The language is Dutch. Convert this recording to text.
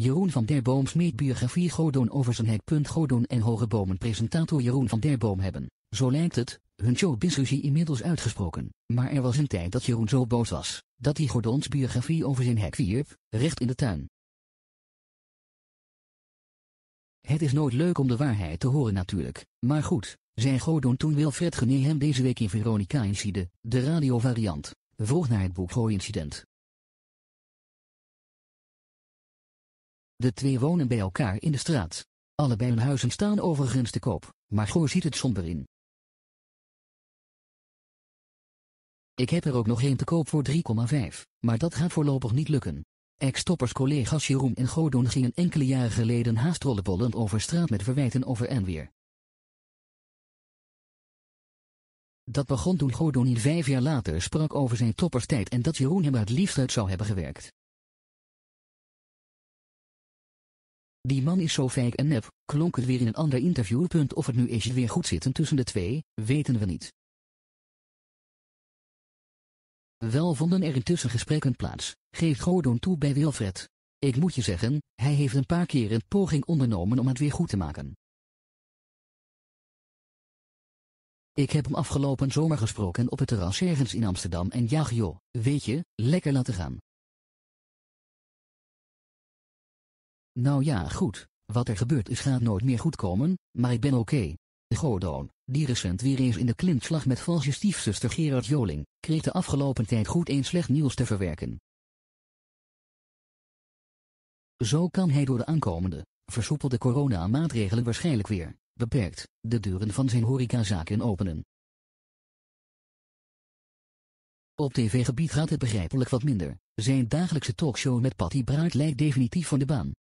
Jeroen van der Boom smeet biografie Gordon over zijn hek. Gordon en Hoge Bomen presentator Jeroen van der Boom hebben, zo lijkt het, hun showbizruzie inmiddels uitgesproken. Maar er was een tijd dat Jeroen zo boos was, dat hij Gordons biografie over zijn hek wierp, recht in de tuin. Het is nooit leuk om de waarheid te horen natuurlijk, maar goed, zei Gordon toen Wilfred Gené hem deze week in Veronica Incide, de radiovariant, vroeg naar het boek Gooi Incident. De twee wonen bij elkaar in de straat. Allebei hun huizen staan overigens te koop, maar Goor ziet het somber in. Ik heb er ook nog één te koop voor 3,5, maar dat gaat voorlopig niet lukken. Ex-toppers-collega's Jeroen en Gordon gingen enkele jaren geleden haast rollenbollend over straat met verwijten over en weer. Dat begon toen in vijf jaar later sprak over zijn topperstijd en dat Jeroen hem het liefst uit zou hebben gewerkt. Die man is zo fijk en nep, klonk het weer in een ander interview. Of het nu is weer goed zitten tussen de twee, weten we niet. Wel vonden er intussen gesprekken plaats, geeft Gordon toe bij Wilfred. Ik moet je zeggen, hij heeft een paar keer een poging ondernomen om het weer goed te maken. Ik heb hem afgelopen zomer gesproken op het terras ergens in Amsterdam en ja joh, weet je, lekker laten gaan. Nou ja goed, wat er gebeurd is gaat nooit meer goed komen, maar ik ben oké. Okay. Gordon, die recent weer eens in de klintslag met valse stiefzuster Gerard Joling, kreeg de afgelopen tijd goed eens slecht nieuws te verwerken. Zo kan hij door de aankomende, versoepelde coronamaatregelen waarschijnlijk weer, beperkt, de deuren van zijn horecazaken openen. Op tv-gebied gaat het begrijpelijk wat minder. Zijn dagelijkse talkshow met Patty Bruid lijkt definitief van de baan.